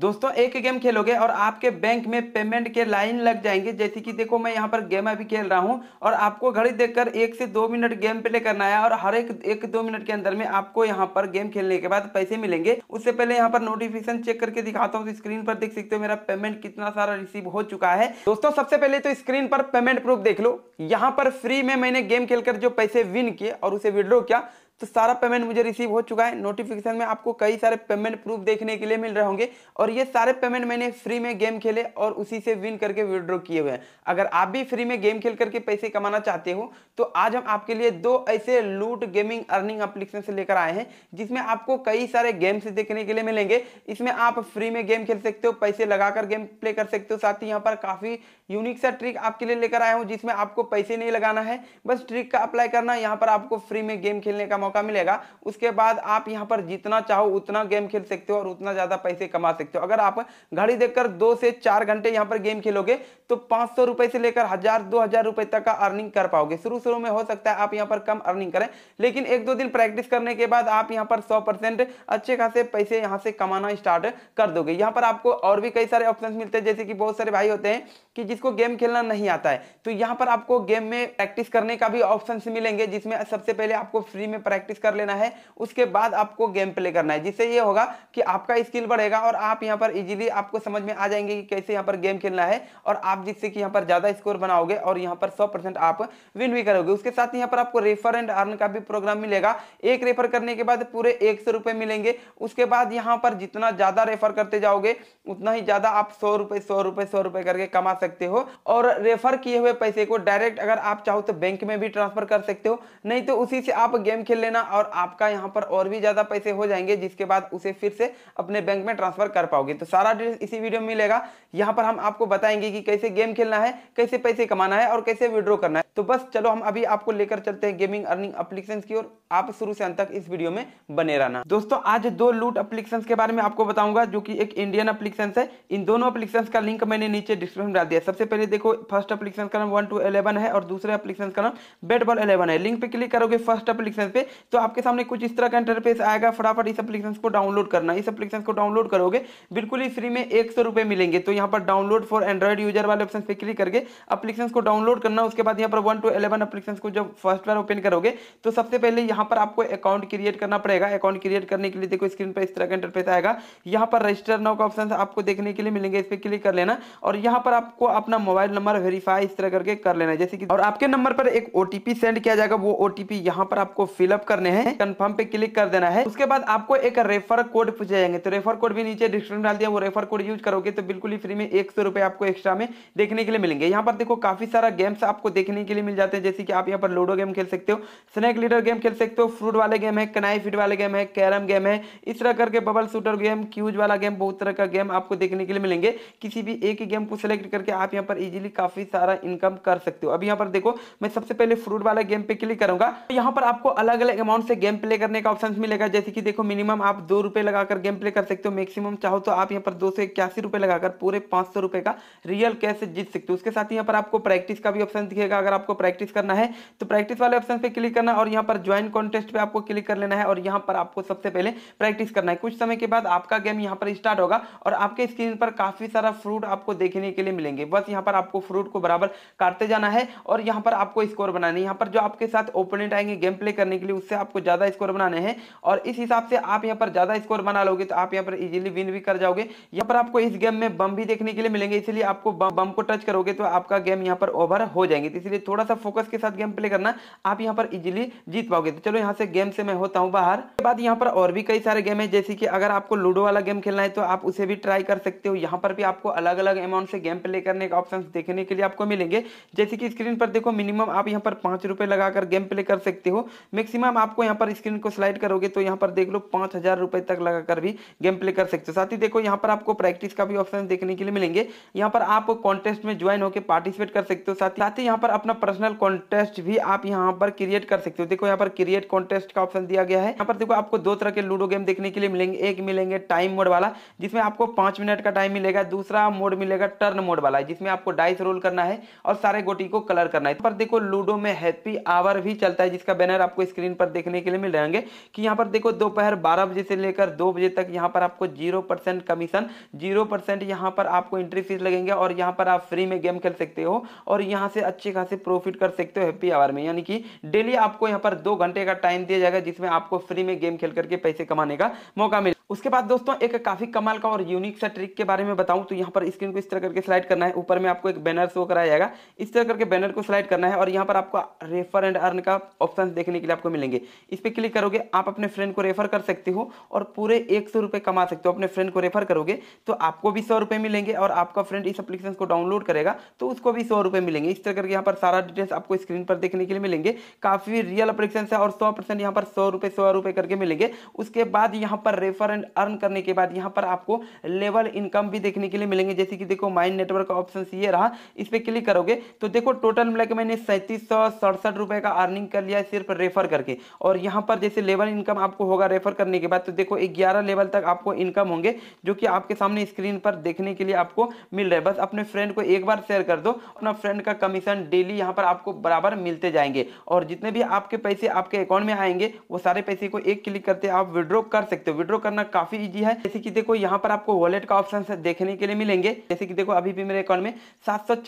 दोस्तों एक गेम खेलोगे और आपके बैंक में पेमेंट के लाइन लग जाएंगे जैसे कि देखो मैं यहाँ पर गेम अभी खेल रहा हूँ और आपको घड़ी देखकर एक से दो मिनट गेम प्ले करना है और हर एक एक दो मिनट के अंदर में आपको यहाँ पर गेम खेलने के बाद पैसे मिलेंगे उससे पहले यहाँ पर नोटिफिकेशन चेक करके दिखाता हूँ तो स्क्रीन पर देख सकते हो मेरा पेमेंट कितना सारा रिसीव हो चुका है दोस्तों सबसे पहले तो स्क्रीन पर पेमेंट प्रूफ देख लो यहाँ पर फ्री में मैंने गेम खेलकर जो पैसे विन किए और उसे विड्रो किया तो सारा पेमेंट मुझे रिसीव हो चुका है नोटिफिकेशन में आपको कई सारे पेमेंट प्रूफ देखने के लिए मिल रहे होंगे और ये सारे पेमेंट मैंने फ्री में गेम खेले और उसी से विन करके विड्रॉ किए हुए हैं अगर आप भी फ्री में गेम खेल करके पैसे कमाना चाहते हो तो आज हम आपके लिए दो ऐसे लूट गेमिंग अर्निंग अप्लीकेशन से लेकर आए हैं जिसमें आपको कई सारे गेम्स देखने के लिए मिलेंगे इसमें आप फ्री में गेम खेल सकते हो पैसे लगाकर गेम प्ले कर सकते हो साथ ही यहाँ पर काफ़ी यूनिक सा ट्रिक आपके लिए लेकर आया हूँ जिसमें आपको पैसे नहीं लगाना है बस ट्रिक का अप्लाई करना यहाँ पर आपको फ्री में गेम खेलने का मौका मिलेगा उसके बाद आप यहाँ पर जितना चाहो उतना गेम खेल सकते हो और उतना ज़्यादा पैसे कमा सकते हो अगर आप घड़ी देखकर दो से चार घंटे यहाँ पर गेम खेलोगे तो पांच सौ से लेकर हज़ार दो हज़ार रुपए तक का अर्निंग कर पाओगे शुरू शुरू में हो सकता है आप यहाँ पर कम अर्निंग करें लेकिन एक दो दिन प्रैक्टिस करने के बाद आप यहाँ पर सौ परसेंट अच्छे खासे पैसे यहाँ से कमाना स्टार्ट कर दोगे यहाँ पर आपको और भी कई सारे ऑप्शन मिलते हैं जैसे कि बहुत सारे भाई होते हैं कि जिसको गेम खेलना नहीं आता है तो यहाँ पर आपको गेम में प्रैक्टिस करने का भी ऑप्शन मिलेंगे जिसमें सबसे पहले आपको फ्री में प्रैक्टिस कर लेना है उसके बाद आपको गेम प्ले करना है जिससे ये होगा कि आपका स्किल बढ़ेगा और आप यहाँ पर इजीली आपको समझ में आ जाएंगे कि कैसे यहाँ पर गेम खेलना है और आप जिससे कि यहाँ पर ज़्यादा स्कोर बनाओगे और यहाँ पर सौ आप विन भी करोगे उसके साथ यहाँ पर आपको रेफर एंड अर्न का भी प्रोग्राम मिलेगा एक रेफर करने के बाद पूरे एक सौ मिलेंगे उसके बाद यहाँ पर जितना ज़्यादा रेफर करते जाओगे उतना ही ज़्यादा आप सौ रुपए सौ सौ रुपये करके कमा सकते हो और रेफर किए हुए पैसे को डायरेक्ट अगर आप चाहो तो बैंक में भी ट्रांसफर कर सकते हो नहीं तो उसी से आप गेम खेल लेना और आपका यहाँ पर और भी ज़्यादा पैसे हो जाएंगे जिसके बाद उसे फिर से अपने बैंक में ट्रांसफर कर पाओगे तो सारा डिटेल्स इसी वीडियो में मिलेगा यहाँ पर हम आपको बताएंगे कि कैसे गेम खेलना है कैसे पैसे कमाना है और कैसे विड्रॉ करना है तो बस चलो हम अभी आपको लेकर चलते हैं गेमिंग अर्निंग अप्लीकेशन की और आप शुरू से अंत तक इस वीडियो में बने रहना दोस्तों आज दो लूट अप्लीकेशन के बारे में आपको बताऊंगा जो कि एक इंडियन अप्लीकेशन है इन दोनों अप्लीकेशन का लिंक मैंने नीचे डिस्क्रिप्शन में डाल दिया सबसे पहले देखो फर्स्ट अप्लीकेशन का नाम वन टू इलेवन है और दूसरे अप्लीकेशन का नाम बेट बॉल इलेवन है लिंक पे क्लिक करोगे फर्स्ट अप्लीकेशन पे तो आपके सामने कुछ इस तरह का इंटरफेस आएगा फटाफट इस अप्लीकेशन को डाउनलोड करना इस अप्लीकेशन को डाउनलोड करोगे बिल्कुल ही फ्री में एक सौ रुपये मिलेंगे तो यहाँ पर डाउनलोड फॉर एंड्रॉइड यूजर वाले ऑप्शन पे क्लिक करके अप्लीकेशन को डाउनलोड करना उसके बाद यहाँ पर वन टू एलेवन अप्लीकेशन को जब फर्स्ट बार ओपन करोगे तो सबसे पहले यहाँ पर आपको अकाउंट क्रिएट करना पड़ेगा अकाउंट क्रिएट करने के लिए देखो स्क्रीन पर इस तरह का इंटरफेस आएगा यहाँ पर रजिस्टर नाउ का ऑप्शन आपको देखने के लिए मिलेंगे इस पर क्लिक कर लेना और यहाँ पर आपको अपना मोबाइल नंबर वेरीफाई इस तरह करके कर लेना जैसे कि और आपके नंबर पर एक ओटीपी सेंड किया जाएगा वो ओटीपी यहाँ पर आपको फिलअप करने हैं कन्फर्म पे क्लिक कर देना है उसके बाद आपको एक रेफर कोड पूछे जाएंगे तो रेफर कोड भी नीचे डिस्क्रिप्शन डाल दिया वो रेफर कोड यूज करोगे तो बिल्कुल ही फ्री में एक रुपए आपको एक्स्ट्रा में देखने के लिए मिलेंगे यहाँ पर देखो काफी सारा गेम्स आपको देखने के लिए मिल जाते हैं जैसे कि आप यहाँ पर लूडो गेम खेल सकते हो स्नैक लीडर गेम खेल सकते हो फ्रूट वाले गेम है कनाई फिट वाले गेम है कैरम गेम है इस तरह करके बबल शूटर गेम क्यूज वाला गेम बहुत तरह का गेम आपको देखने के लिए मिलेंगे किसी भी एक गेम को सिलेक्ट करके आप यहाँ पर इजिली काफी सारा इनकम कर सकते हो अभी यहाँ पर देखो मैं सबसे पहले फ्रूट वाला गेम पे क्लिक करूंगा यहाँ पर आपको अलग अलग अमाउंट से गेम प्ले करने का ऑप्शन मिलेगा जैसे कि देखो मिनिमम आप दो रुपए लगाकर गेम प्ले कर सकते हो मैक्सिमम चाहो तो आप यहाँ पर दो सौ इक्यासी रुपए लगाकर पूरे पांच सौ रुपए का रियल कैश जीत सकते हो उसके साथ ही यहाँ पर आपको प्रैक्टिस का भी ऑप्शन दिखेगा अगर आपको प्रैक्टिस करना है तो प्रैक्टिस वाले ऑप्शन पे क्लिक करना और यहाँ पर ज्वाइन कॉन्टेस्ट पे आपको क्लिक कर लेना है और यहाँ पर आपको सबसे पहले प्रैक्टिस करना है कुछ समय के बाद आपका गेम यहाँ पर स्टार्ट होगा और आपके स्क्रीन पर काफ़ी सारा फ्रूट आपको देखने के लिए मिलेंगे बस यहाँ पर आपको फ्रूट को बराबर काटते जाना है और यहाँ पर आपको स्कोर बनाना है यहाँ पर जो आपके साथ ओपोनेंट आएंगे गेम प्ले करने के लिए उससे आपको ज़्यादा स्कोर बनाने हैं और इस हिसाब से आप यहाँ पर ज़्यादा स्कोर बना लोगे तो आप यहाँ पर इजिली विन भी कर जाओगे यहाँ पर आपको इस गेम में बम भी देखने के लिए मिलेंगे इसलिए आपको बम को टच करोगे तो आपका गेम यहाँ पर ओवर हो जाएंगे इसलिए थोड़ा सा फोकस के साथ गेम प्ले करना आप यहाँ पर इजिली जीत पाओगे तो चलो यहाँ से गेम से मैं होता हूँ बाहर के बाद यहाँ पर और भी कई सारे गेम है जैसे कि अगर आपको लूडो वाला गेम खेलना है तो आप उसे भी ट्राई कर सकते हो यहाँ पर भी आपको अलग अलग अमाउंट से गेम प्ले करने का ऑप्शन देखने के लिए आपको मिलेंगे जैसे कि स्क्रीन पर देखो मिनिमम आप यहाँ पर पांच रुपए लगाकर गेम प्ले कर सकते हो मैक्सिमम आपको यहाँ पर स्क्रीन को स्लाइड करोगे तो यहाँ पर देख लो पांच हज़ार रुपए तक लगाकर भी गेम प्ले कर सकते हो साथ ही देखो यहाँ पर आपको प्रैक्टिस का भी ऑप्शन देखने के लिए मिलेंगे यहाँ पर आप कॉन्टेस्ट में ज्वाइन होकर पार्टिसिपेट कर सकते हो साथ ही यहाँ पर अपना पर्सनल कॉन्टेस्ट भी आप यहाँ पर क्रिएट कर सकते हो देखो यहाँ पर क्रिएट कॉन्टेस्ट का ऑप्शन दिया गया है यहाँ पर देखो आपको दो तरह के लूडो गेम देखने के लिए मिलेंगे एक मिलेंगे टाइम मोड वाला जिसमें आपको पांच मिनट का टाइम मिलेगा दूसरा मोड मिलेगा टर्न मोड वाला जिसमें आपको डाइस रोल करना है और सारे गोटी को कलर करना है पर देखो लूडो में हैप्पी आवर भी चलता है जिसका बैनर आपको स्क्रीन पर देखने के लिए मिल जाएंगे कि यहाँ पर देखो दोपहर बारह बजे से लेकर दो बजे तक यहाँ पर आपको zero percent commission zero percent यहाँ पर आपको एंट्री फीस लगेंगे और यहाँ पर आप फ्री में गेम खेल सकते हो और यहाँ से अच्छे खासे प्रॉफिट कर सकते हो हैप्पी आवर में यानी कि डेली आपको यहाँ पर दो घंटे का टाइम दिया जाएगा जिसमें आपको फ्री में गेम खेल करके पैसे कमाने का मौका मिले उसके बाद दोस्तों एक काफी कमाल का और यूनिक सा ट्रिक के बारे में बताऊं तो यहाँ पर स्क्रीन को इस तरह करके स्लाइड करना है ऊपर में आपको एक बैनर शो कराया जाएगा इस तरह करके बैनर को स्लाइड करना है और यहाँ पर आपको रेफर एंड अर्न का ऑप्शन देखने के लिए आपको मिलेंगे इस पर क्लिक करोगे आप अपने फ्रेंड को रेफर कर सकते हो और पूरे एक कमा सकते हो अपने फ्रेंड को रेफर करोगे तो आपको भी सौ मिलेंगे और आपका फ्रेंड इस एप्लीकेशन को डाउनलोड करेगा तो उसको भी सौ मिलेंगे इस तरह करके यहाँ पर सारा सारा डिटेल्स आपको स्क्रीन पर देखने के लिए मिलेंगे काफ़ी रियल अप्रिक्शन है और सौ परसेंट यहाँ पर सौ रुपए सौ रुपए करके मिलेंगे उसके बाद यहाँ पर रेफर एंड अर्न करने के बाद यहाँ पर आपको लेवल इनकम भी देखने के लिए मिलेंगे जैसे कि देखो माइन नेटवर्क का ऑप्शन ये रहा इस पर क्लिक करोगे तो देखो टोटल मिला के मैंने सैंतीस सौ सड़सठ रुपये का अर्निंग कर लिया सिर्फ रेफर करके और यहाँ पर जैसे लेवल इनकम आपको होगा रेफर करने के बाद तो देखो ग्यारह लेवल तक आपको इनकम होंगे जो कि आपके सामने स्क्रीन पर देखने के लिए आपको मिल रहा है बस अपने फ्रेंड को एक बार शेयर कर दो अपना फ्रेंड का कमीशन डेली यहाँ यहाँ पर आपको बराबर मिलते जाएंगे और जितने भी आपके पैसे आपके अकाउंट में आएंगे वो सारे पैसे को एक क्लिक करते आप विड्रॉ कर सकते हो विड्रॉ करना काफी ईजी है जैसे कि देखो यहाँ पर आपको वॉलेट का ऑप्शन देखने के लिए मिलेंगे जैसे कि देखो अभी भी मेरे अकाउंट में सात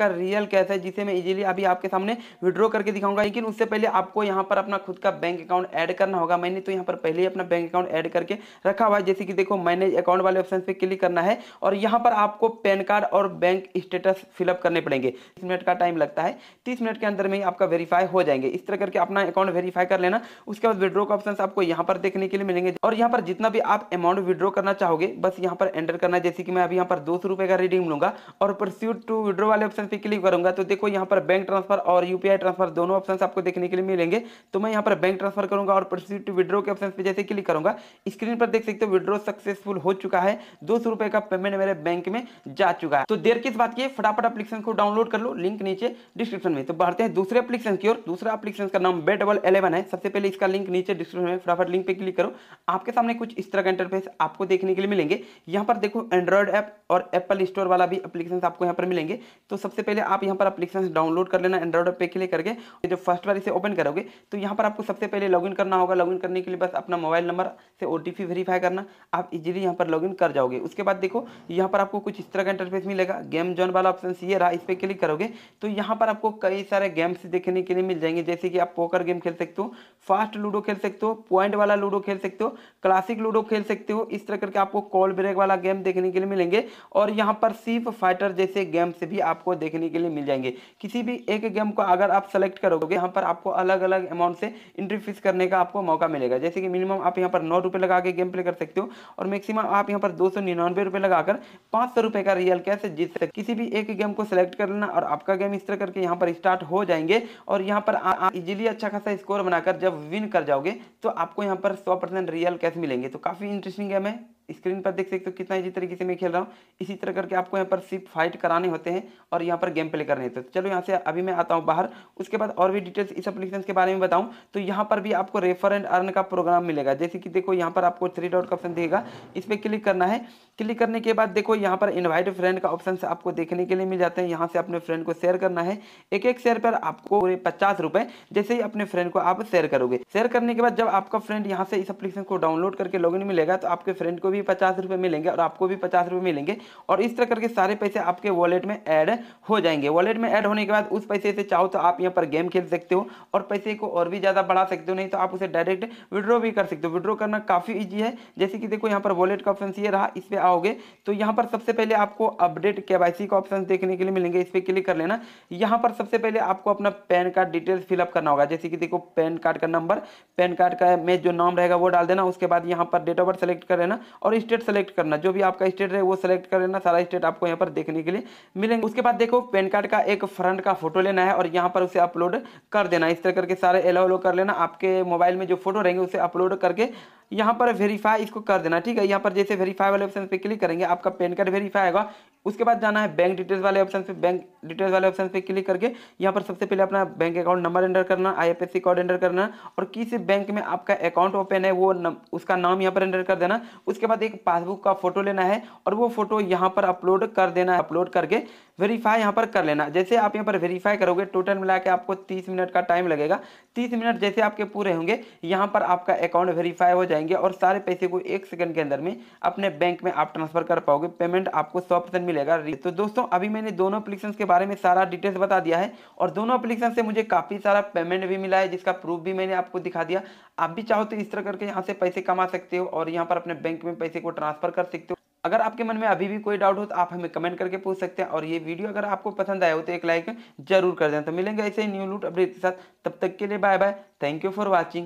का रियल कैश है जिसे मैं इजिली अभी आपके सामने विड्रॉ करके दिखाऊंगा लेकिन उससे पहले आपको यहाँ पर अपना खुद का बैंक अकाउंट ऐड करना होगा मैंने तो यहाँ पर पहले ही अपना बैंक अकाउंट ऐड करके रखा हुआ है जैसे कि देखो मैनेज अकाउंट वाले ऑप्शन पे क्लिक करना है और यहाँ पर आपको पैन कार्ड और बैंक स्टेटस फिलअप करने पड़ेंगे मिनट का टाइम लगता है है तीस मिनट के अंदर में ही आपका वेरीफाई हो जाएंगे इस तरह करके अपना अकाउंट वेरीफाई कर लेना उसके बाद विड्रो का ऑप्शन आपको यहाँ पर देखने के लिए मिलेंगे और यहाँ पर जितना भी आप अमाउंट विड्रो करना चाहोगे बस यहाँ पर एंटर करना जैसे कि मैं अभी यहाँ पर दो का रिडीम लूंगा और परस्यूट टू विड्रो वाले ऑप्शन पर क्लिक करूंगा तो देखो यहाँ पर बैंक ट्रांसफर और यूपीआई ट्रांसफर दोनों ऑप्शन आपको देखने के लिए मिलेंगे तो मैं यहाँ पर बैंक ट्रांसफर करूंगा और परस्यूट टू विड्रो के ऑप्शन पर जैसे क्लिक करूंगा स्क्रीन पर देख सकते हो विड्रो सक्सेसफुल हो चुका है दो का पेमेंट मेरे बैंक में जा चुका है तो देर किस बात की फटाफट अपलिकेशन को डाउनलोड कर लो लिंक नीचे डिस्क्रिप्शन में तो बढ़ते हैं दूसरे एप्लीकेशन की ओर दूसरा एप्लीकेशन का नाम बे डबल एलेवन है सबसे पहले इसका लिंक नीचे डिस्क्रिप्शन में फटाफट लिंक पे क्लिक करो आपके सामने कुछ इस तरह का इंटरफेस आपको देखने के लिए मिलेंगे यहाँ पर देखो एंड्रॉइड ऐप और एप्पल स्टोर वाला भी अपलीकेशन आपको यहाँ पर मिलेंगे तो सबसे पहले आप यहाँ पर अपलीकेशन डाउनलोड कर लेना एंड्रॉयड पे क्लिक करके जब फर्स्ट बार इसे ओपन करोगे तो यहाँ पर आपको सबसे पहले लॉग करना होगा लॉग करने के लिए बस अपना मोबाइल नंबर से ओ वेरीफाई करना आप इजिली यहाँ पर लॉग कर जाओगे उसके बाद देखो यहाँ पर आपको कुछ इस तरह का इंटरफेस मिलेगा गेम जोन वाला ऑप्शन ये रहा इस पर क्लिक करोगे तो यहाँ पर पर आपको कई सारे गेम्स देखने के लिए मिल जाएंगे जैसे कि आप पोकर गेम खेल सकते हो फास्ट लूडो खेल सकते हो पॉइंट वाला लूडो खेल सकते हो क्लासिक लूडो खेल सकते हो इस तरह करके आपको कॉल ब्रेक वाला गेम देखने के लिए मिलेंगे और यहाँ पर सिर्फ फाइटर जैसे गेम्स भी आपको देखने के लिए मिल जाएंगे किसी भी एक गेम को अगर आप सेलेक्ट करोगे यहाँ पर आपको अलग अलग अमाउंट से एंट्री फीस करने का आपको मौका मिलेगा जैसे कि मिनिमम आप यहाँ पर नौ रुपये लगा के गेम प्ले कर सकते हो और मैक्सिमम आप यहाँ पर दो सौ निन्यानवे रुपये लगाकर पाँच सौ रुपये का रियल कैश जीत सकते किसी भी एक गेम को सेलेक्ट कर लेना और आपका गेम इस तरह के यहाँ पर स्टार्ट हो जाएंगे और यहाँ पर आप इजीली अच्छा खासा स्कोर बनाकर जब विन कर जाओगे तो आपको यहाँ पर सौ परसेंट रियल कैश मिलेंगे तो काफ़ी इंटरेस्टिंग गेम है स्क्रीन पर देख सकते हो कितना इजी तरीके से मैं खेल रहा हूँ इसी तरह करके आपको यहाँ पर सिर्फ फाइट कराने होते हैं और यहाँ पर गेम प्ले करने होते हैं तो चलो यहाँ से अभी मैं आता हूँ बाहर उसके बाद और भी डिटेल्स इस अपलिकेशन के बारे में बताऊँ तो यहाँ पर भी आपको रेफर एंड अर्न का प्रोग्राम मिलेगा जैसे कि देखो यहाँ पर आपको थ्री डॉट का ऑप्शन देगा इस पर क्लिक करना है क्लिक करने के बाद देखो यहाँ पर इन्वाइट फ्रेंड का ऑप्शन आपको देखने के लिए मिल जाते हैं यहाँ से अपने फ्रेंड को शेयर करना है एक एक शेयर पर आपको पचास रुपए जैसे ही अपने फ्रेंड को आप शेयर करोगे शेयर करने के बाद जब आपका फ्रेंड यहाँ से इस अपलिकेशन को डाउनलोड करके लॉगिन मिलेगा तो आपके फ्रेंड को भी पचास रुपये मिलेंगे और आपको भी पचास रुपये मिलेंगे और इस तरह करके सारे पैसे आपके वॉलेट में ऐड हो जाएंगे वॉलेट में ऐड होने के बाद उस पैसे से चाहो तो आप यहाँ पर गेम खेल सकते हो और पैसे को और भी ज़्यादा बढ़ा सकते हो नहीं तो आप उसे डायरेक्ट विड्रॉ भी कर सकते हो विड्रॉ करना काफ़ी ईजी है जैसे कि देखो यहाँ पर वॉलेट का ऑप्शन ये रहा इस पर आओगे तो यहाँ पर सबसे पहले आपको अपडेट के का ऑप्शन देखने के लिए मिलेंगे इस पर क्लिक कर लेना यहाँ पर सबसे पहले आपको अपना पैन कार्ड डिटेल्स फिलअप करना होगा जैसे कि देखो पैन कार्ड का नंबर पैन कार्ड का में जो नाम रहेगा वो डाल देना उसके बाद यहाँ पर डेट ऑफ बर्थ सेलेक्ट कर लेना और स्टेट सेलेक्ट करना जो भी आपका स्टेट है वो सेलेक्ट कर लेना सारा स्टेट आपको यहाँ पर देखने के लिए मिलेंगे उसके बाद देखो पैन कार्ड का एक फ्रंट का फोटो लेना है और यहाँ पर उसे अपलोड कर देना इस तरह करके सारे एलो एलो कर लेना आपके मोबाइल में जो फोटो रहेंगे उसे अपलोड करके यहाँ पर वेरीफाई इसको कर देना ठीक है यहाँ पर जैसे वेरीफाई वाले ऑप्शन पे क्लिक करेंगे आपका पैन कार्ड वेरीफाई होगा उसके बाद जाना है बैंक डिटेल्स वाले ऑप्शन पे बैंक डिटेल्स वाले ऑप्शन पे क्लिक करके यहाँ पर सबसे पहले अपना बैंक अकाउंट नंबर एंटर करना आईएफएससी कोड एंटर करना और किस बैंक में आपका अकाउंट ओपन है वो न, उसका नाम यहाँ पर एंटर कर देना उसके बाद एक पासबुक का फोटो लेना है और वो फोटो यहाँ पर अपलोड कर देना अपलोड करके वेरीफाई यहाँ पर कर लेना जैसे आप यहाँ पर वेरीफाई करोगे टोटल मिला के आपको तीस मिनट का टाइम लगेगा तीस मिनट जैसे आपके पूरे होंगे यहाँ पर आपका अकाउंट वेरीफाई हो जाएंगे और सारे पैसे को एक सेकेंड के अंदर में अपने बैंक में आप ट्रांसफर कर पाओगे पेमेंट आपको सौ परसेंट मिलेगा तो दोस्तों अभी मैंने दोनों अप्लीकेशन के बारे में सारा डिटेल्स बता दिया है और दोनों अप्लीकेशन से मुझे काफ़ी सारा पेमेंट भी मिला है जिसका प्रूफ भी मैंने आपको दिखा दिया आप भी चाहो तो इस तरह करके यहाँ से पैसे कमा सकते हो और यहाँ पर अपने बैंक में पैसे को ट्रांसफर कर सकते हो अगर आपके मन में अभी भी कोई डाउट हो तो आप हमें कमेंट करके पूछ सकते हैं और ये वीडियो अगर आपको पसंद आया हो तो एक लाइक जरूर कर दें तो मिलेंगे ऐसे ही न्यू लूट अपडेट के साथ तब तक के लिए bye bye thank you for watching